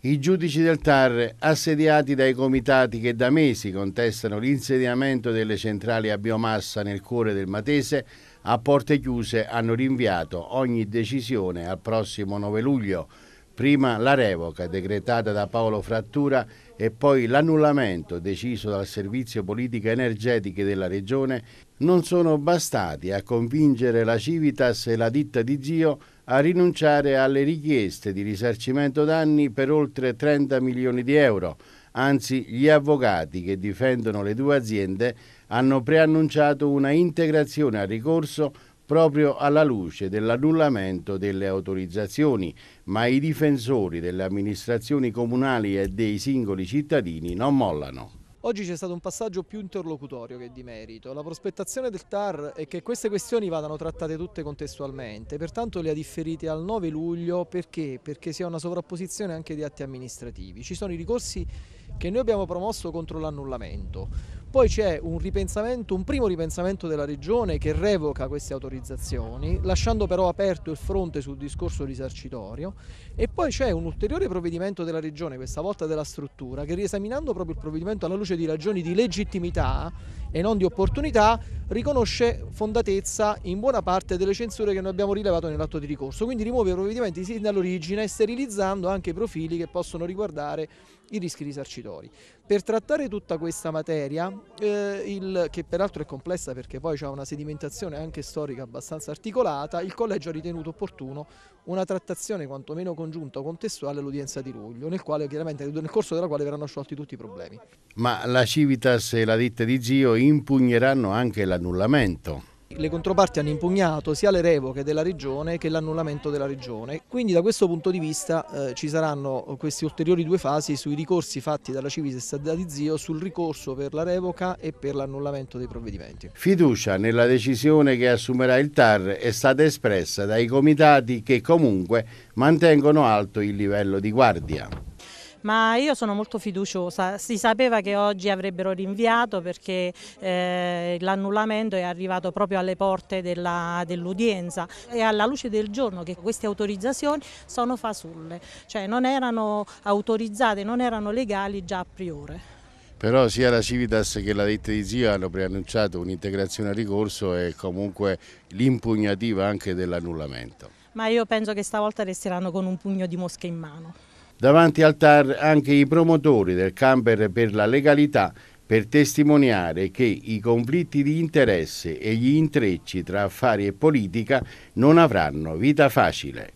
I giudici del TAR, assediati dai comitati che da mesi contestano l'insediamento delle centrali a biomassa nel cuore del Matese, a porte chiuse hanno rinviato ogni decisione al prossimo 9 luglio prima la revoca decretata da Paolo Frattura e poi l'annullamento deciso dal Servizio Politica Energetica della Regione non sono bastati a convincere la Civitas e la ditta di Zio a rinunciare alle richieste di risarcimento danni per oltre 30 milioni di euro. Anzi, gli avvocati che difendono le due aziende hanno preannunciato una integrazione al ricorso proprio alla luce dell'annullamento delle autorizzazioni, ma i difensori delle amministrazioni comunali e dei singoli cittadini non mollano. Oggi c'è stato un passaggio più interlocutorio che di merito. La prospettazione del TAR è che queste questioni vadano trattate tutte contestualmente, pertanto le ha differite al 9 luglio perché? Perché si ha una sovrapposizione anche di atti amministrativi. Ci sono i ricorsi che noi abbiamo promosso contro l'annullamento. Poi c'è un, un primo ripensamento della Regione che revoca queste autorizzazioni, lasciando però aperto il fronte sul discorso risarcitorio e poi c'è un ulteriore provvedimento della Regione, questa volta della struttura, che riesaminando proprio il provvedimento alla luce di ragioni di legittimità e non di opportunità, riconosce fondatezza in buona parte delle censure che noi abbiamo rilevato nell'atto di ricorso, quindi rimuove i provvedimenti sin dall'origine, sterilizzando anche i profili che possono riguardare i rischi risarcitori. Per trattare tutta questa materia, eh, il, che peraltro è complessa perché poi c'è una sedimentazione anche storica abbastanza articolata, il Collegio ha ritenuto opportuno una trattazione quantomeno congiunta o contestuale all'udienza di luglio, nel, quale, nel corso della quale verranno sciolti tutti i problemi. Ma la Civitas e la ditta di Zio impugneranno anche l'annullamento. Le controparti hanno impugnato sia le revoche della regione che l'annullamento della regione, quindi da questo punto di vista eh, ci saranno queste ulteriori due fasi sui ricorsi fatti dalla Civis e da Zio sul ricorso per la revoca e per l'annullamento dei provvedimenti. Fiducia nella decisione che assumerà il TAR è stata espressa dai comitati che comunque mantengono alto il livello di guardia ma io sono molto fiduciosa, si sapeva che oggi avrebbero rinviato perché eh, l'annullamento è arrivato proprio alle porte dell'udienza dell e alla luce del giorno che queste autorizzazioni sono fasulle, cioè non erano autorizzate, non erano legali già a priore. Però sia la Civitas che la ditta di Zio hanno preannunciato un'integrazione a ricorso e comunque l'impugnativa anche dell'annullamento. Ma io penso che stavolta resteranno con un pugno di mosche in mano. Davanti al TAR anche i promotori del camper per la legalità per testimoniare che i conflitti di interesse e gli intrecci tra affari e politica non avranno vita facile.